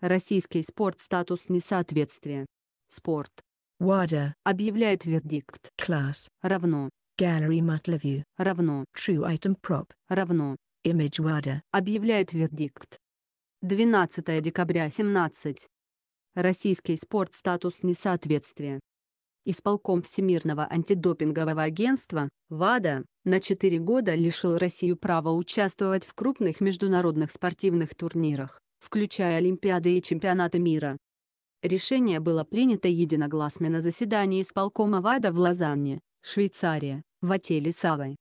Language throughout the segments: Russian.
Российский спорт статус несоответствия. Спорт. WADA объявляет вердикт. Class равно. Gallery Matleview равно. True Item Prop равно. Image WADA объявляет вердикт. 12 декабря 17. Российский спорт статус несоответствия. Исполком Всемирного антидопингового агентства, ВАДА, на 4 года лишил Россию права участвовать в крупных международных спортивных турнирах включая Олимпиады и чемпионаты мира. Решение было принято единогласно на заседании исполкома ВАДА в Лозанне, Швейцария, в отеле Савой.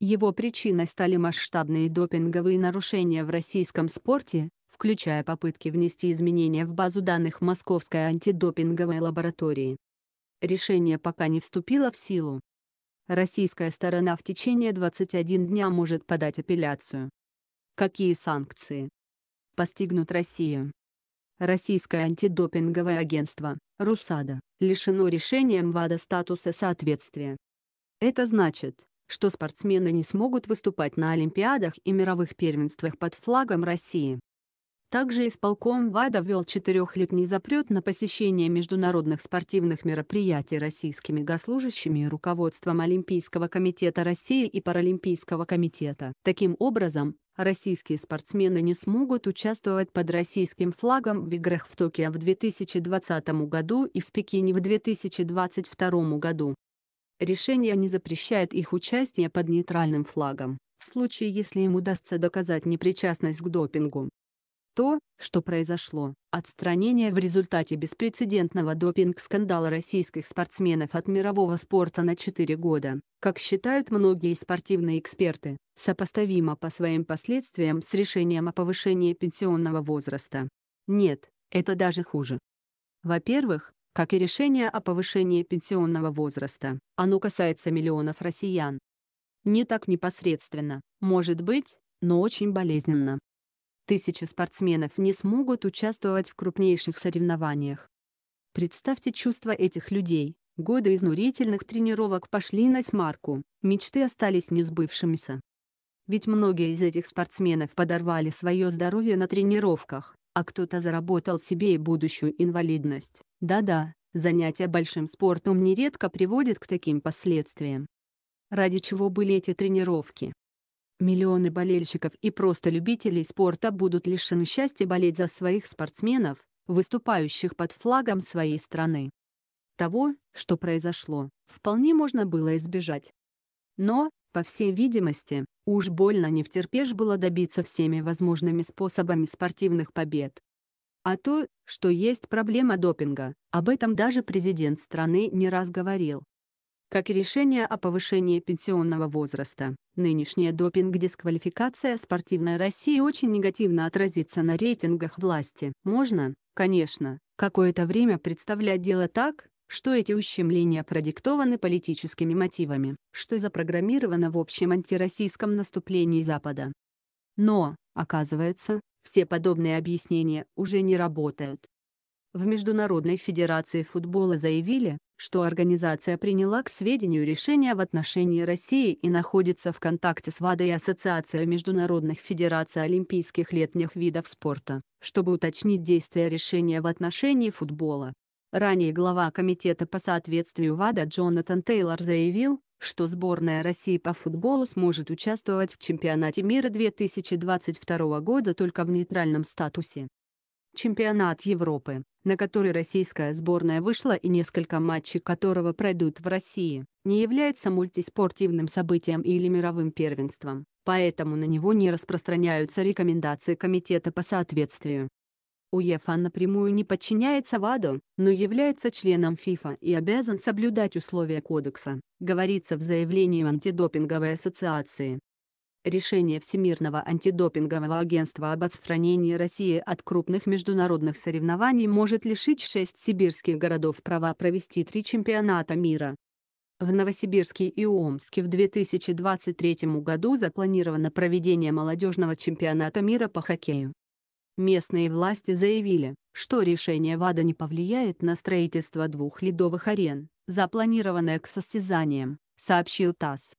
Его причиной стали масштабные допинговые нарушения в российском спорте, включая попытки внести изменения в базу данных Московской антидопинговой лаборатории. Решение пока не вступило в силу. Российская сторона в течение 21 дня может подать апелляцию. Какие санкции? постигнут Россию. Российское антидопинговое агентство, РУСАДА, лишено решением ВАДА статуса соответствия. Это значит, что спортсмены не смогут выступать на Олимпиадах и мировых первенствах под флагом России. Также исполком ВАДА ввел четырехлетний запрет на посещение международных спортивных мероприятий российскими госслужащими и руководством Олимпийского комитета России и Паралимпийского комитета. Таким образом, российские спортсмены не смогут участвовать под российским флагом в играх в Токио в 2020 году и в Пекине в 2022 году. Решение не запрещает их участие под нейтральным флагом, в случае если им удастся доказать непричастность к допингу то, что произошло. Отстранение в результате беспрецедентного допинг-скандала российских спортсменов от мирового спорта на 4 года, как считают многие спортивные эксперты, сопоставимо по своим последствиям с решением о повышении пенсионного возраста. Нет, это даже хуже. Во-первых, как и решение о повышении пенсионного возраста, оно касается миллионов россиян. Не так непосредственно, может быть, но очень болезненно. Тысячи спортсменов не смогут участвовать в крупнейших соревнованиях. Представьте чувства этих людей. Годы изнурительных тренировок пошли на смарку, мечты остались не сбывшимися. Ведь многие из этих спортсменов подорвали свое здоровье на тренировках, а кто-то заработал себе и будущую инвалидность. Да-да, занятия большим спортом нередко приводят к таким последствиям. Ради чего были эти тренировки? Миллионы болельщиков и просто любителей спорта будут лишены счастья болеть за своих спортсменов, выступающих под флагом своей страны. Того, что произошло, вполне можно было избежать. Но, по всей видимости, уж больно не втерпешь было добиться всеми возможными способами спортивных побед. А то, что есть проблема допинга, об этом даже президент страны не раз говорил как и решение о повышении пенсионного возраста. Нынешняя допинг-дисквалификация спортивной России очень негативно отразится на рейтингах власти. Можно, конечно, какое-то время представлять дело так, что эти ущемления продиктованы политическими мотивами, что запрограммировано в общем антироссийском наступлении Запада. Но, оказывается, все подобные объяснения уже не работают. В Международной Федерации Футбола заявили, что организация приняла к сведению решение в отношении России и находится в контакте с ВАДА и Ассоциацией Международных Федераций Олимпийских летних видов спорта, чтобы уточнить действия решения в отношении футбола. Ранее глава Комитета по соответствию ВАДА Джонатан Тейлор заявил, что сборная России по футболу сможет участвовать в чемпионате мира 2022 года только в нейтральном статусе чемпионат Европы, на который российская сборная вышла и несколько матчей которого пройдут в России, не является мультиспортивным событием или мировым первенством, поэтому на него не распространяются рекомендации Комитета по соответствию. УЕФА напрямую не подчиняется ВАДу, но является членом ФИФА и обязан соблюдать условия кодекса, говорится в заявлении антидопинговой ассоциации. Решение Всемирного антидопингового агентства об отстранении России от крупных международных соревнований может лишить шесть сибирских городов права провести три чемпионата мира. В Новосибирске и Омске в 2023 году запланировано проведение молодежного чемпионата мира по хоккею. Местные власти заявили, что решение ВАДА не повлияет на строительство двух ледовых арен, запланированное к состязаниям, сообщил ТАСС.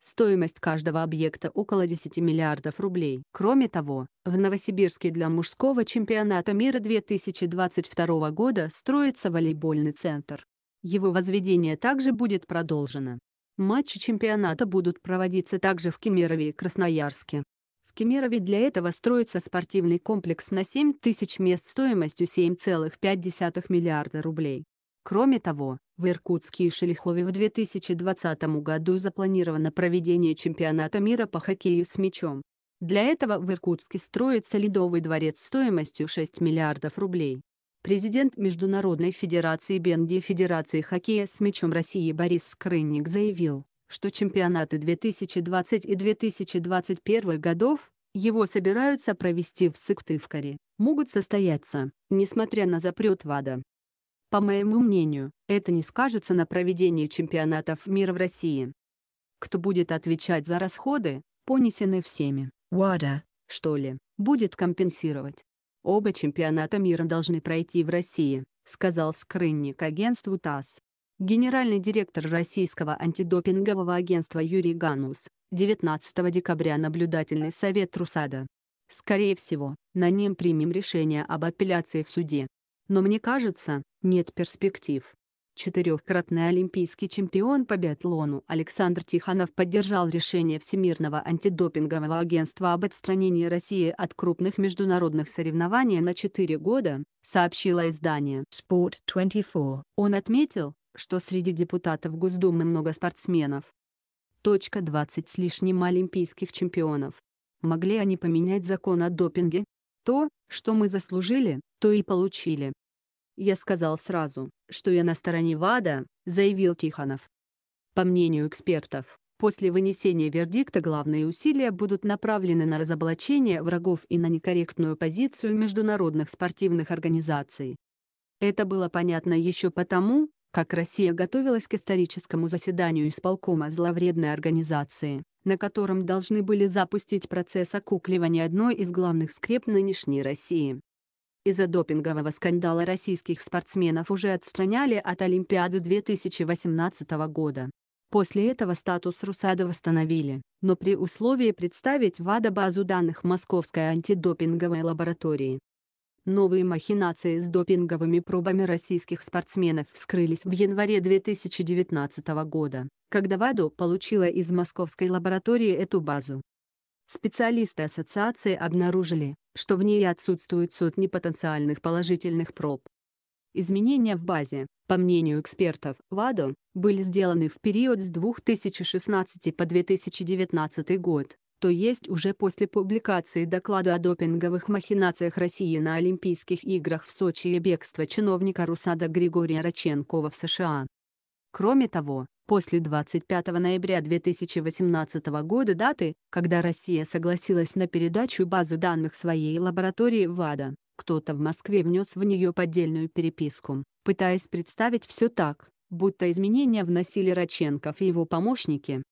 Стоимость каждого объекта около 10 миллиардов рублей. Кроме того, в Новосибирске для мужского чемпионата мира 2022 года строится волейбольный центр. Его возведение также будет продолжено. Матчи чемпионата будут проводиться также в Кемерове и Красноярске. В Кемерове для этого строится спортивный комплекс на 7 тысяч мест стоимостью 7,5 миллиарда рублей. Кроме того, в Иркутске и Шелихове в 2020 году запланировано проведение чемпионата мира по хоккею с мячом. Для этого в Иркутске строится ледовый дворец стоимостью 6 миллиардов рублей. Президент Международной Федерации Бенди Федерации хоккея с мячом России Борис Скрынник заявил, что чемпионаты 2020 и 2021 годов, его собираются провести в Сыктывкаре, могут состояться, несмотря на запрет ВАДА. По моему мнению, это не скажется на проведении чемпионатов мира в России. Кто будет отвечать за расходы, понесенные всеми? ВАДА, что ли, будет компенсировать. Оба чемпионата мира должны пройти в России, сказал скрынник агентству ТАСС. Генеральный директор российского антидопингового агентства Юрий Ганус, 19 декабря наблюдательный совет Русада. Скорее всего, на нем примем решение об апелляции в суде. Но мне кажется, нет перспектив. Четырехкратный олимпийский чемпион по биатлону Александр Тихонов поддержал решение Всемирного антидопингового агентства об отстранении России от крупных международных соревнований на 4 года, сообщило издание Sport 24. Он отметил, что среди депутатов Госдумы много спортсменов. Точка 20 с лишним олимпийских чемпионов. Могли они поменять закон о допинге? То, что мы заслужили, то и получили. Я сказал сразу, что я на стороне ВАДА, заявил Тихонов. По мнению экспертов, после вынесения вердикта главные усилия будут направлены на разоблачение врагов и на некорректную позицию международных спортивных организаций. Это было понятно еще потому, как Россия готовилась к историческому заседанию исполкома зловредной организации, на котором должны были запустить процесс окукливания одной из главных скреп нынешней России из-за допингового скандала российских спортсменов уже отстраняли от Олимпиады 2018 года. После этого статус Русада восстановили, но при условии представить ВАДА базу данных Московской антидопинговой лаборатории. Новые махинации с допинговыми пробами российских спортсменов вскрылись в январе 2019 года, когда ВАДУ получила из московской лаборатории эту базу. Специалисты ассоциации обнаружили, что в ней отсутствуют сотни потенциальных положительных проб. Изменения в базе, по мнению экспертов ВАДО, были сделаны в период с 2016 по 2019 год, то есть уже после публикации доклада о допинговых махинациях России на Олимпийских играх в Сочи и бегства чиновника Русада Григория Раченкова в США. Кроме того, после 25 ноября 2018 года даты, когда Россия согласилась на передачу базы данных своей лаборатории ВАДА, кто-то в Москве внес в нее поддельную переписку, пытаясь представить все так, будто изменения вносили Раченков и его помощники.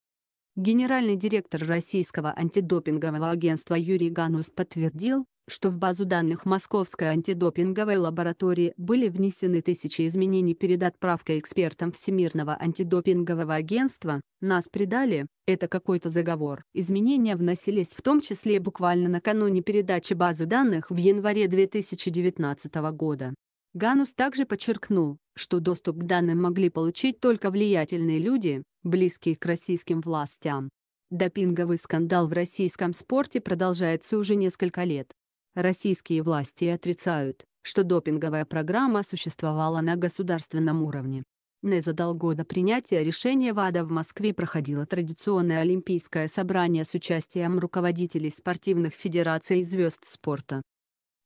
Генеральный директор Российского антидопингового агентства Юрий Ганус подтвердил, что в базу данных Московской антидопинговой лаборатории были внесены тысячи изменений перед отправкой экспертам Всемирного антидопингового агентства, нас предали, это какой-то заговор. Изменения вносились в том числе буквально накануне передачи базы данных в январе 2019 года. Ганус также подчеркнул, что доступ к данным могли получить только влиятельные люди, близкие к российским властям. Допинговый скандал в российском спорте продолжается уже несколько лет. Российские власти отрицают, что допинговая программа существовала на государственном уровне. Незадолго до принятия решения ВАДА в Москве проходило традиционное Олимпийское собрание с участием руководителей спортивных федераций и звезд спорта.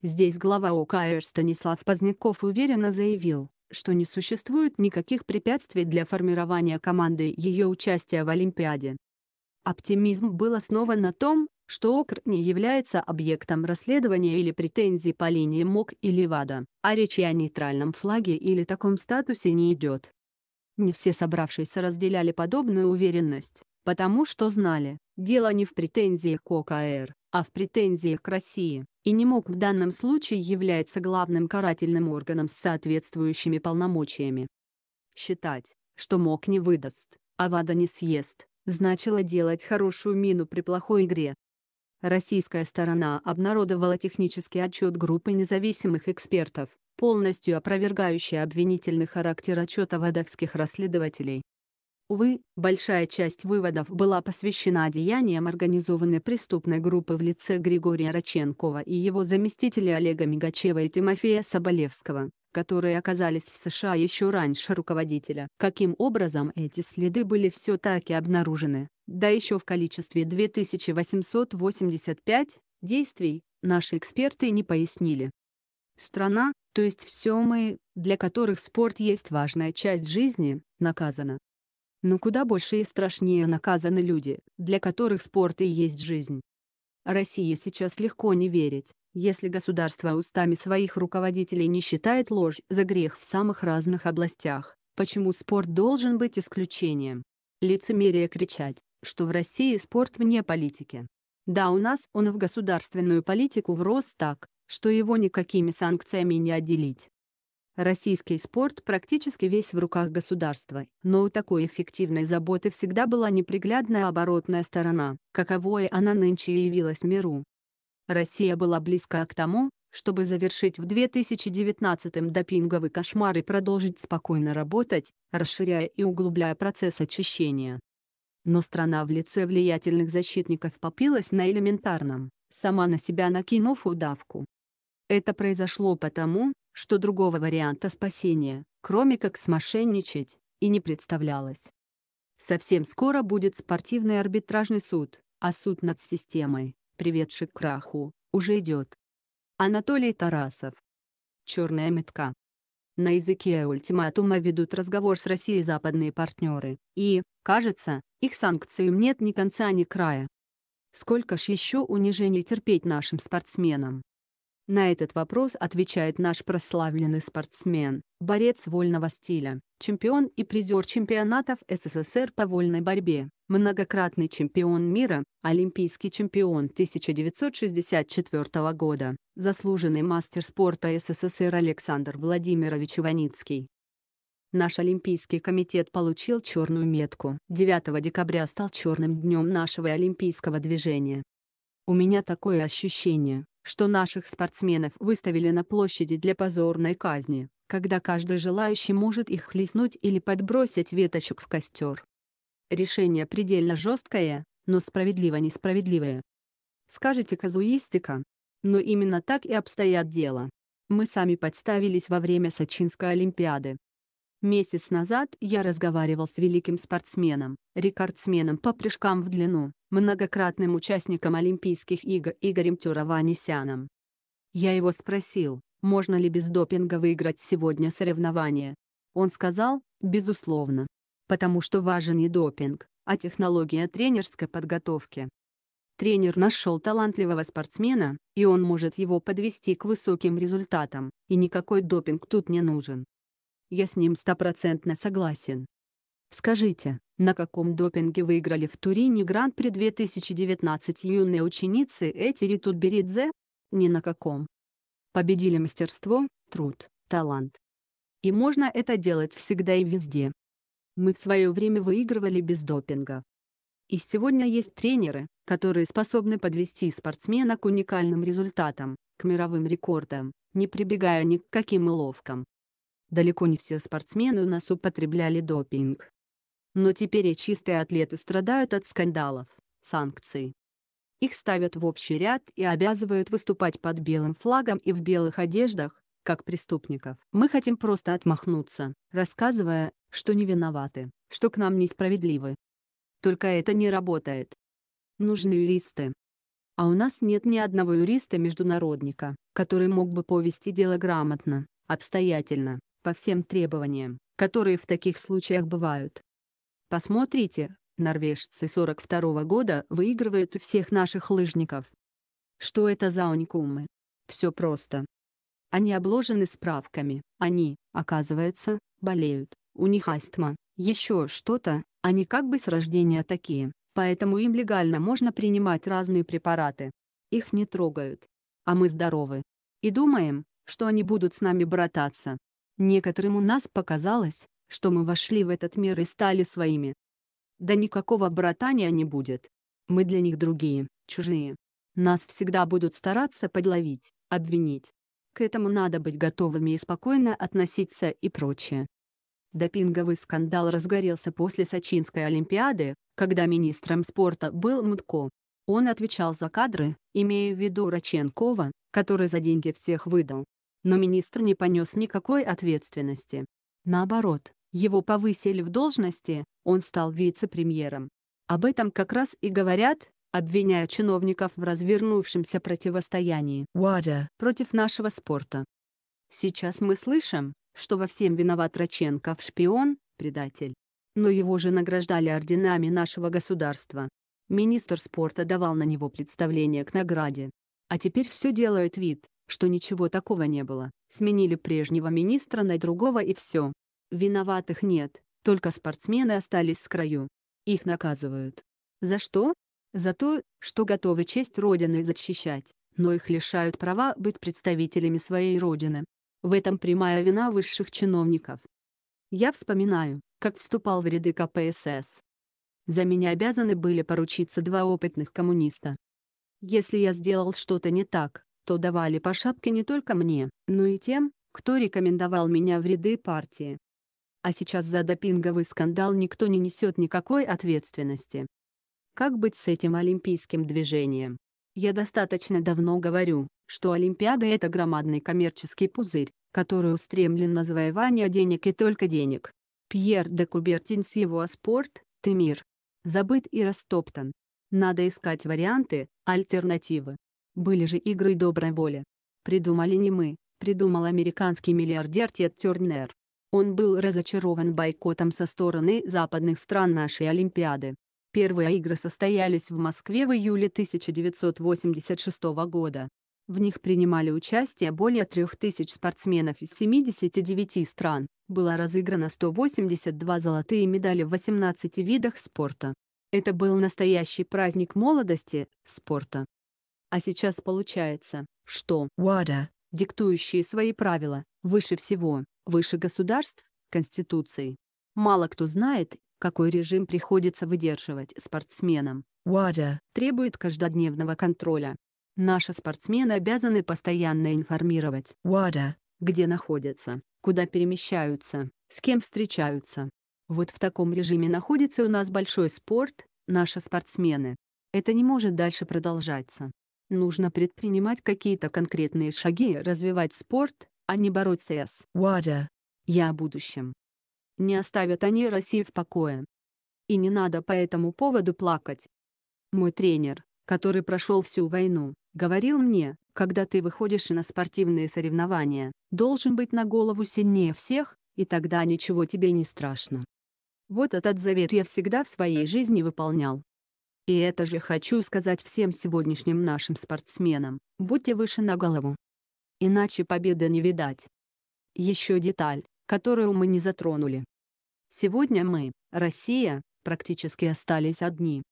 Здесь глава ОКР Станислав Поздняков уверенно заявил, что не существует никаких препятствий для формирования команды и ее участия в Олимпиаде. Оптимизм был основан на том, что ОКР не является объектом расследования или претензий по линии МОК или ВАДА, а речи о нейтральном флаге или таком статусе не идет. Не все собравшиеся разделяли подобную уверенность, потому что знали, дело не в претензии к ОКР, а в претензии к России, и не МОК в данном случае является главным карательным органом с соответствующими полномочиями. Считать, что МОК не выдаст, а ВАДА не съест, значило делать хорошую мину при плохой игре, Российская сторона обнародовала технический отчет группы независимых экспертов, полностью опровергающий обвинительный характер отчета водовских расследователей. Увы, большая часть выводов была посвящена деяниям организованной преступной группы в лице Григория Раченкова и его заместителей Олега Мигачева и Тимофея Соболевского которые оказались в США еще раньше руководителя. Каким образом эти следы были все-таки обнаружены? Да еще в количестве 2885 действий наши эксперты не пояснили. Страна, то есть все мы, для которых спорт есть важная часть жизни, наказана. Но куда больше и страшнее наказаны люди, для которых спорт и есть жизнь. России сейчас легко не верить, если государство устами своих руководителей не считает ложь за грех в самых разных областях, почему спорт должен быть исключением? Лицемерие кричать, что в России спорт вне политики. Да, у нас он в государственную политику врос так, что его никакими санкциями не отделить. Российский спорт практически весь в руках государства, но у такой эффективной заботы всегда была неприглядная оборотная сторона, каковое она нынче явилась миру. Россия была близка к тому, чтобы завершить в 2019-м допинговый кошмар и продолжить спокойно работать, расширяя и углубляя процесс очищения. Но страна в лице влиятельных защитников попилась на элементарном, сама на себя накинув удавку. Это произошло потому, что другого варианта спасения, кроме как смошенничать, и не представлялось. Совсем скоро будет спортивный арбитражный суд, а суд над системой приведший к краху, уже идет. Анатолий Тарасов. Черная метка. На языке ультиматума ведут разговор с Россией западные партнеры, и, кажется, их санкциям нет ни конца, ни края. Сколько ж еще унижений терпеть нашим спортсменам? На этот вопрос отвечает наш прославленный спортсмен, борец вольного стиля, чемпион и призер чемпионатов СССР по вольной борьбе, многократный чемпион мира, олимпийский чемпион 1964 года, заслуженный мастер спорта СССР Александр Владимирович Иваницкий. Наш Олимпийский комитет получил черную метку. 9 декабря стал черным днем нашего олимпийского движения. У меня такое ощущение, что наших спортсменов выставили на площади для позорной казни, когда каждый желающий может их хлестнуть или подбросить веточек в костер. Решение предельно жесткое, но справедливо-несправедливое. Скажите казуистика, но именно так и обстоят дела. Мы сами подставились во время Сочинской Олимпиады, Месяц назад я разговаривал с великим спортсменом, рекордсменом по прыжкам в длину, многократным участником Олимпийских игр Игорем Тюрованисяном. Я его спросил, можно ли без допинга выиграть сегодня соревнование. Он сказал, безусловно. Потому что важен не допинг, а технология тренерской подготовки. Тренер нашел талантливого спортсмена, и он может его подвести к высоким результатам, и никакой допинг тут не нужен. Я с ним стопроцентно согласен. Скажите, на каком допинге выиграли в Турине Гран-при 2019 юные ученицы Этери Тутберидзе? Ни на каком. Победили мастерство, труд, талант. И можно это делать всегда и везде. Мы в свое время выигрывали без допинга. И сегодня есть тренеры, которые способны подвести спортсмена к уникальным результатам, к мировым рекордам, не прибегая ни к каким уловкам далеко не все спортсмены у нас употребляли допинг. Но теперь и чистые атлеты страдают от скандалов, санкций. Их ставят в общий ряд и обязывают выступать под белым флагом и в белых одеждах, как преступников. Мы хотим просто отмахнуться, рассказывая, что не виноваты, что к нам несправедливы. Только это не работает. Нужны юристы. А у нас нет ни одного юриста-международника, который мог бы повести дело грамотно, обстоятельно по всем требованиям, которые в таких случаях бывают. Посмотрите, норвежцы 42 -го года выигрывают у всех наших лыжников. Что это за уникумы? Все просто. Они обложены справками, они, оказывается, болеют, у них астма, еще что-то, они как бы с рождения такие, поэтому им легально можно принимать разные препараты. Их не трогают. А мы здоровы. И думаем, что они будут с нами брататься. Некоторым у нас показалось, что мы вошли в этот мир и стали своими. Да никакого братания не будет. Мы для них другие, чужие. Нас всегда будут стараться подловить, обвинить. К этому надо быть готовыми и спокойно относиться и прочее. Допинговый скандал разгорелся после Сочинской Олимпиады, когда министром спорта был Мутко. Он отвечал за кадры, имея в виду Раченкова, который за деньги всех выдал но министр не понес никакой ответственности. Наоборот, его повысили в должности, он стал вице-премьером. Об этом как раз и говорят, обвиняя чиновников в развернувшемся противостоянии Wada. против нашего спорта. Сейчас мы слышим, что во всем виноват Раченков шпион, предатель. Но его же награждали орденами нашего государства. Министр спорта давал на него представление к награде. А теперь все делают вид, что ничего такого не было. Сменили прежнего министра на другого и все. Виноватых нет, только спортсмены остались с краю. Их наказывают. За что? За то, что готовы честь Родины защищать, но их лишают права быть представителями своей Родины. В этом прямая вина высших чиновников. Я вспоминаю, как вступал в ряды КПСС. За меня обязаны были поручиться два опытных коммуниста. Если я сделал что-то не так, что давали по шапке не только мне, но и тем, кто рекомендовал меня в ряды партии. А сейчас за допинговый скандал никто не несет никакой ответственности. Как быть с этим олимпийским движением? Я достаточно давно говорю, что Олимпиада – это громадный коммерческий пузырь, который устремлен на завоевание денег и только денег. Пьер де Кубертин с его «Спорт», «Ты мир». Забыт и растоптан. Надо искать варианты, альтернативы. Были же игры доброй воли. Придумали не мы, придумал американский миллиардер Тед Тернер. Он был разочарован бойкотом со стороны западных стран нашей Олимпиады. Первые игры состоялись в Москве в июле 1986 года. В них принимали участие более 3000 спортсменов из 79 стран, было разыграно 182 золотые медали в 18 видах спорта. Это был настоящий праздник молодости, спорта, а сейчас получается, что WADA, диктующие свои правила, выше всего, выше государств, конституций. Мало кто знает, какой режим приходится выдерживать спортсменам. WADA требует каждодневного контроля. Наши спортсмены обязаны постоянно информировать WADA, где находятся, куда перемещаются, с кем встречаются. Вот в таком режиме находится у нас большой спорт, наши спортсмены. Это не может дальше продолжаться. Нужно предпринимать какие-то конкретные шаги, развивать спорт, а не бороться с «Wada». «Я о будущем». Не оставят они Россию в покое. И не надо по этому поводу плакать. Мой тренер, который прошел всю войну, говорил мне, когда ты выходишь на спортивные соревнования, должен быть на голову сильнее всех, и тогда ничего тебе не страшно. Вот этот завет я всегда в своей жизни выполнял. И это же хочу сказать всем сегодняшним нашим спортсменам, будьте выше на голову. Иначе победы не видать. Еще деталь, которую мы не затронули. Сегодня мы, Россия, практически остались одни.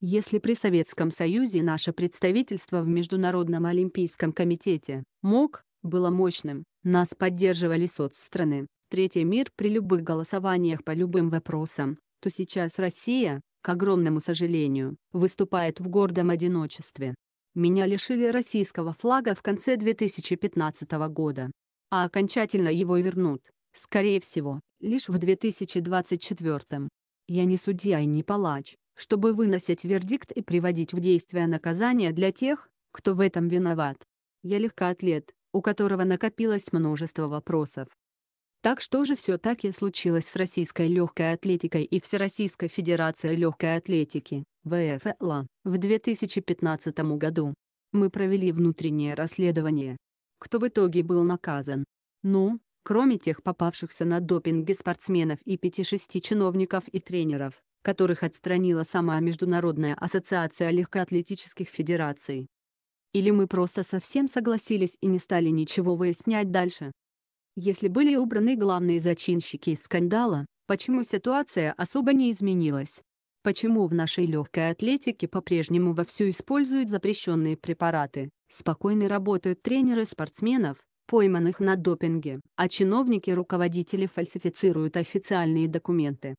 Если при Советском Союзе наше представительство в Международном Олимпийском комитете МОК было мощным, нас поддерживали соцстраны, Третий мир при любых голосованиях по любым вопросам, то сейчас Россия, к огромному сожалению, выступает в гордом одиночестве. Меня лишили российского флага в конце 2015 года, а окончательно его вернут, скорее всего, лишь в 2024. Я не судья и не палач, чтобы выносить вердикт и приводить в действие наказание для тех, кто в этом виноват. Я легкоатлет, у которого накопилось множество вопросов, так что же все таки случилось с Российской легкой атлетикой и Всероссийской Федерацией легкой атлетики, ВФЛА, в 2015 году? Мы провели внутреннее расследование. Кто в итоге был наказан? Ну, кроме тех попавшихся на допинге спортсменов и 5-6 чиновников и тренеров, которых отстранила сама Международная ассоциация легкоатлетических федераций. Или мы просто совсем согласились и не стали ничего выяснять дальше. Если были убраны главные зачинщики скандала, почему ситуация особо не изменилась? Почему в нашей легкой атлетике по-прежнему вовсю используют запрещенные препараты, спокойно работают тренеры спортсменов, пойманных на допинге, а чиновники-руководители фальсифицируют официальные документы?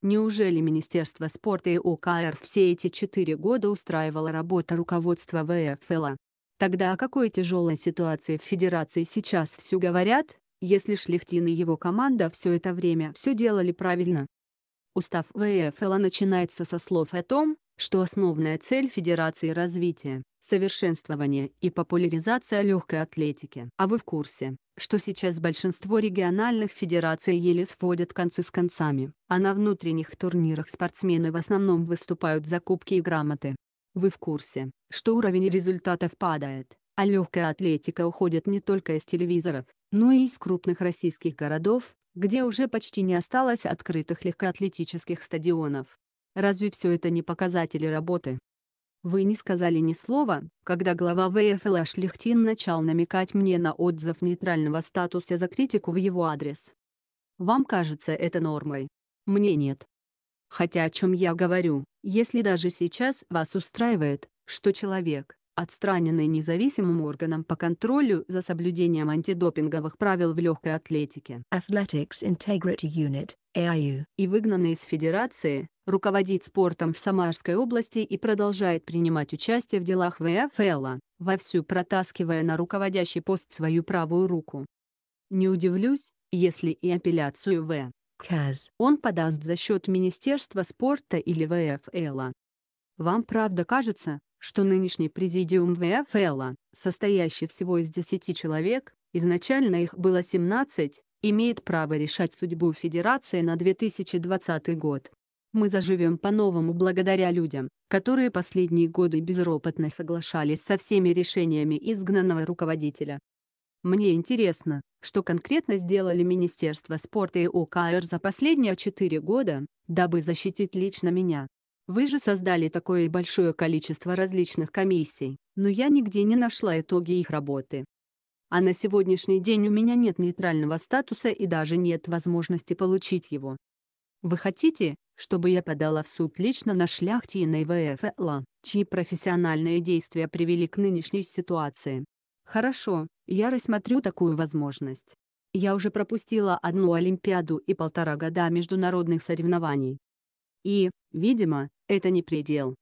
Неужели Министерство спорта и ОКР все эти четыре года устраивало работа руководства ВФЛ? Тогда о какой тяжелой ситуации в Федерации сейчас все говорят? если Шляхтин и его команда все это время все делали правильно. Устав ВФЛ начинается со слов о том, что основная цель Федерации развития, совершенствование и популяризация легкой атлетики. А вы в курсе, что сейчас большинство региональных федераций еле сводят концы с концами, а на внутренних турнирах спортсмены в основном выступают за кубки и грамоты. Вы в курсе, что уровень результатов падает, а легкая атлетика уходит не только из телевизоров, но и из крупных российских городов, где уже почти не осталось открытых легкоатлетических стадионов. Разве все это не показатели работы? Вы не сказали ни слова, когда глава ВФЛ Шлихтин начал намекать мне на отзыв нейтрального статуса за критику в его адрес. Вам кажется это нормой? Мне нет. Хотя о чем я говорю, если даже сейчас вас устраивает, что человек, отстраненный независимым органом по контролю за соблюдением антидопинговых правил в легкой атлетике Athletics Integrity Unit, AIU, и выгнанный из Федерации, руководит спортом в Самарской области и продолжает принимать участие в делах ВФЛ, вовсю протаскивая на руководящий пост свою правую руку. Не удивлюсь, если и апелляцию В. КАЗ он подаст за счет Министерства спорта или ВФЛ. Вам правда кажется, что нынешний президиум ВФЛ, состоящий всего из 10 человек, изначально их было 17, имеет право решать судьбу Федерации на 2020 год. Мы заживем по-новому благодаря людям, которые последние годы безропотно соглашались со всеми решениями изгнанного руководителя. Мне интересно, что конкретно сделали Министерство спорта и ОКР за последние четыре года, дабы защитить лично меня. Вы же создали такое большое количество различных комиссий, но я нигде не нашла итоги их работы. А на сегодняшний день у меня нет нейтрального статуса и даже нет возможности получить его. Вы хотите, чтобы я подала в суд лично на шляхтина и на ИВФ ЭЛА, чьи профессиональные действия привели к нынешней ситуации? Хорошо, я рассмотрю такую возможность. Я уже пропустила одну Олимпиаду и полтора года международных соревнований. И, Видимо, это не предел.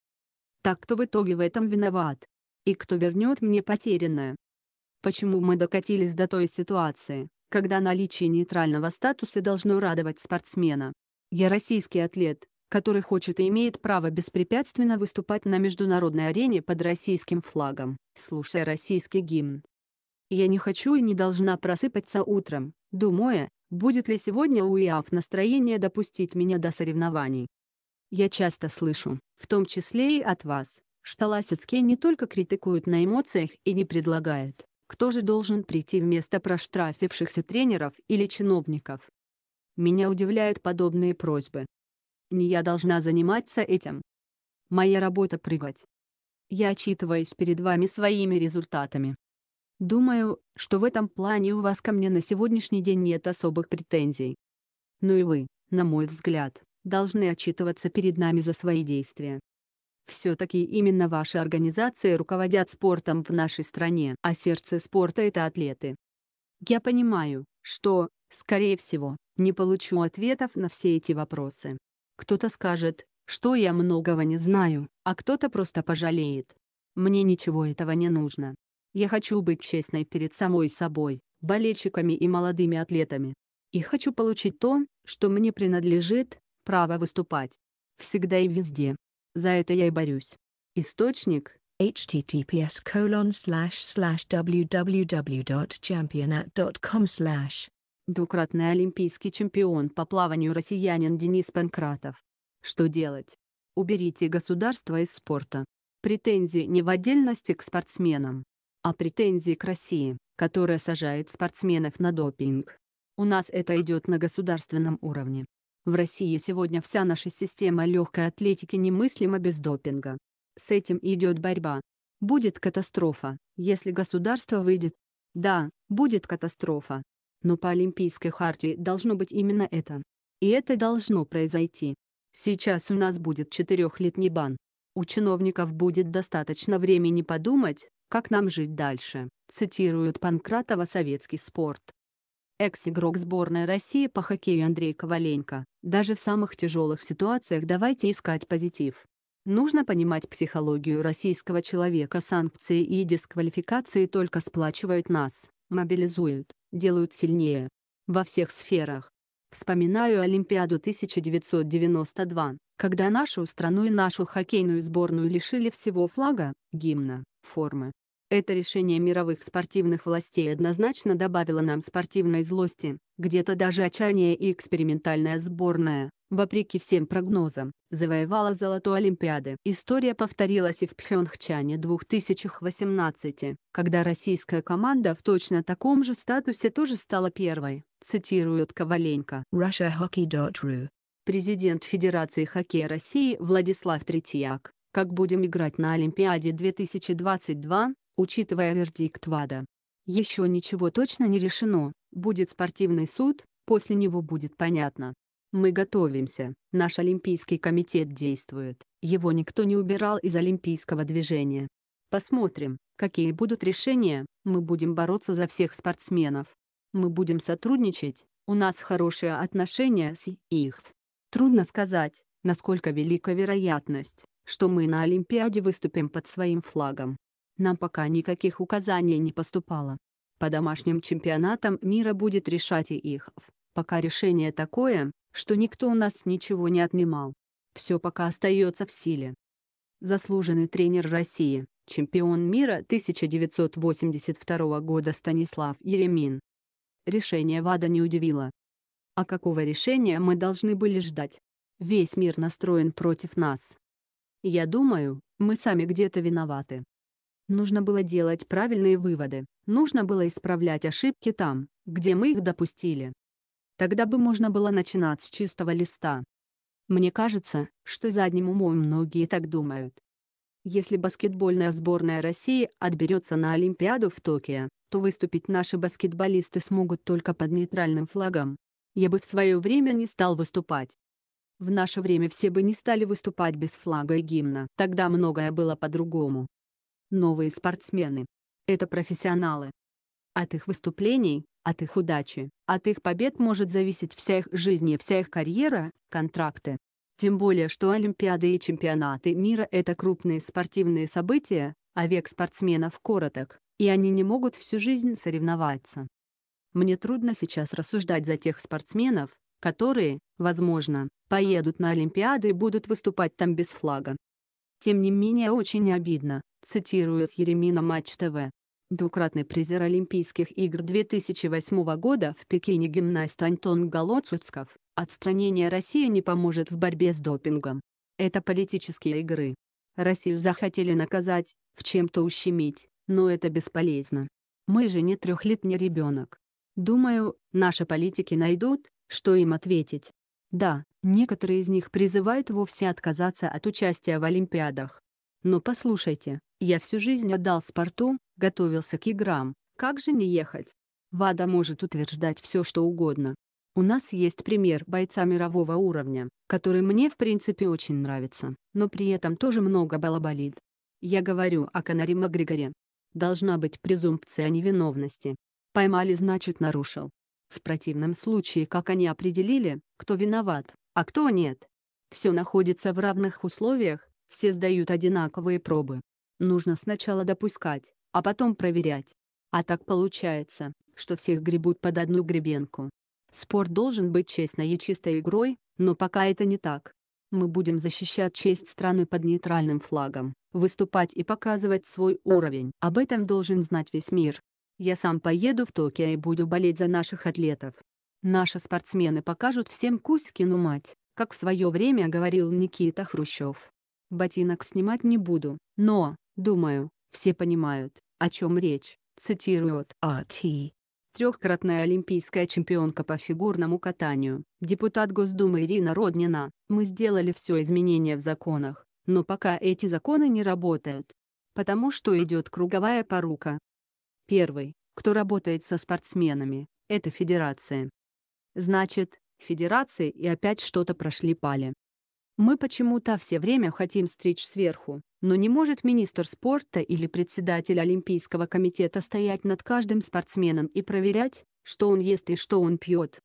Так кто в итоге в этом виноват? И кто вернет мне потерянное? Почему мы докатились до той ситуации, когда наличие нейтрального статуса должно радовать спортсмена? Я российский атлет, который хочет и имеет право беспрепятственно выступать на международной арене под российским флагом, слушая российский гимн. Я не хочу и не должна просыпаться утром, думая, будет ли сегодня у ИАФ настроение допустить меня до соревнований. Я часто слышу, в том числе и от вас, что Ласицкий не только критикует на эмоциях и не предлагает, кто же должен прийти вместо проштрафившихся тренеров или чиновников. Меня удивляют подобные просьбы. Не я должна заниматься этим. Моя работа прыгать. Я отчитываюсь перед вами своими результатами. Думаю, что в этом плане у вас ко мне на сегодняшний день нет особых претензий. Ну и вы, на мой взгляд, должны отчитываться перед нами за свои действия. Все-таки именно ваши организации руководят спортом в нашей стране, а сердце спорта – это атлеты. Я понимаю, что, скорее всего, не получу ответов на все эти вопросы. Кто-то скажет, что я многого не знаю, а кто-то просто пожалеет. Мне ничего этого не нужно. Я хочу быть честной перед самой собой, болельщиками и молодыми атлетами. И хочу получить то, что мне принадлежит, право выступать. Всегда и везде. За это я и борюсь. Источник https colon slash slash www.championat.com slash Двукратный олимпийский чемпион по плаванию россиянин Денис Панкратов. Что делать? Уберите государство из спорта. Претензии не в отдельности к спортсменам, а претензии к России, которая сажает спортсменов на допинг. У нас это идет на государственном уровне. В России сегодня вся наша система легкой атлетики немыслима без допинга. С этим идет борьба. Будет катастрофа, если государство выйдет. Да, будет катастрофа. Но по Олимпийской хартии должно быть именно это. И это должно произойти. Сейчас у нас будет четырехлетний бан. У чиновников будет достаточно времени подумать, как нам жить дальше, цитирует Панкратова советский спорт экс-игрок сборной России по хоккею Андрей Коваленко. Даже в самых тяжелых ситуациях давайте искать позитив. Нужно понимать психологию российского человека. Санкции и дисквалификации только сплачивают нас, мобилизуют, делают сильнее. Во всех сферах. Вспоминаю Олимпиаду 1992, когда нашу страну и нашу хоккейную сборную лишили всего флага, гимна, формы, это решение мировых спортивных властей однозначно добавило нам спортивной злости, где-то даже отчаяние и экспериментальная сборная, вопреки всем прогнозам, завоевала золотую Олимпиады. История повторилась и в Пхенхчане 2018, когда российская команда в точно таком же статусе тоже стала первой, цитирует Коваленко. RussiaHockey.ru Президент Федерации хоккея России Владислав Третьяк. Как будем играть на Олимпиаде 2022? учитывая вердикт ВАДА. Еще ничего точно не решено, будет спортивный суд, после него будет понятно. Мы готовимся, наш Олимпийский комитет действует, его никто не убирал из Олимпийского движения. Посмотрим, какие будут решения, мы будем бороться за всех спортсменов. Мы будем сотрудничать, у нас хорошие отношения с их. Трудно сказать, насколько велика вероятность, что мы на Олимпиаде выступим под своим флагом. Нам пока никаких указаний не поступало. По домашним чемпионатам мира будет решать и их. Пока решение такое, что никто у нас ничего не отнимал. Все пока остается в силе. Заслуженный тренер России, чемпион мира 1982 года Станислав Еремин. Решение ВАДА не удивило. А какого решения мы должны были ждать? Весь мир настроен против нас. Я думаю, мы сами где-то виноваты. Нужно было делать правильные выводы, нужно было исправлять ошибки там, где мы их допустили. Тогда бы можно было начинать с чистого листа. Мне кажется, что задним умом многие так думают. Если баскетбольная сборная России отберется на Олимпиаду в Токио, то выступить наши баскетболисты смогут только под нейтральным флагом. Я бы в свое время не стал выступать. В наше время все бы не стали выступать без флага и гимна. Тогда многое было по-другому новые спортсмены. Это профессионалы. От их выступлений, от их удачи, от их побед может зависеть вся их жизнь и вся их карьера, контракты. Тем более, что Олимпиады и чемпионаты мира – это крупные спортивные события, а век спортсменов короток, и они не могут всю жизнь соревноваться. Мне трудно сейчас рассуждать за тех спортсменов, которые, возможно, поедут на Олимпиаду и будут выступать там без флага. Тем не менее очень обидно, цитирует Еремина Матч ТВ. Двукратный призер Олимпийских игр 2008 года в Пекине гимнаст Антон Голоцуцков, отстранение России не поможет в борьбе с допингом. Это политические игры. Россию захотели наказать, в чем-то ущемить, но это бесполезно. Мы же не трехлетний ребенок. Думаю, наши политики найдут, что им ответить. Да, некоторые из них призывают вовсе отказаться от участия в Олимпиадах. Но послушайте, я всю жизнь отдал спорту, готовился к играм, как же не ехать? ВАДА может утверждать все что угодно. У нас есть пример бойца мирового уровня, который мне в принципе очень нравится, но при этом тоже много балаболит. Я говорю о Канаре Макгрегоре. Должна быть презумпция невиновности. Поймали значит нарушил. В противном случае как они определили, кто виноват, а кто нет? Все находится в равных условиях, все сдают одинаковые пробы нужно сначала допускать, а потом проверять. А так получается, что всех гребут под одну гребенку. Спорт должен быть честной и чистой игрой, но пока это не так. Мы будем защищать честь страны под нейтральным флагом, выступать и показывать свой уровень. Об этом должен знать весь мир. Я сам поеду в Токио и буду болеть за наших атлетов. Наши спортсмены покажут всем Кузькину мать, как в свое время говорил Никита Хрущев. Ботинок снимать не буду, но, думаю, все понимают, о чем речь, цитирует А.Т. Трехкратная олимпийская чемпионка по фигурному катанию, депутат Госдумы Ирина Роднина, мы сделали все изменения в законах, но пока эти законы не работают. Потому что идет круговая порука. Первый, кто работает со спортсменами, это федерация. Значит, федерации и опять что-то прошли пали. Мы почему-то все время хотим стричь сверху, но не может министр спорта или председатель Олимпийского комитета стоять над каждым спортсменом и проверять, что он ест и что он пьет.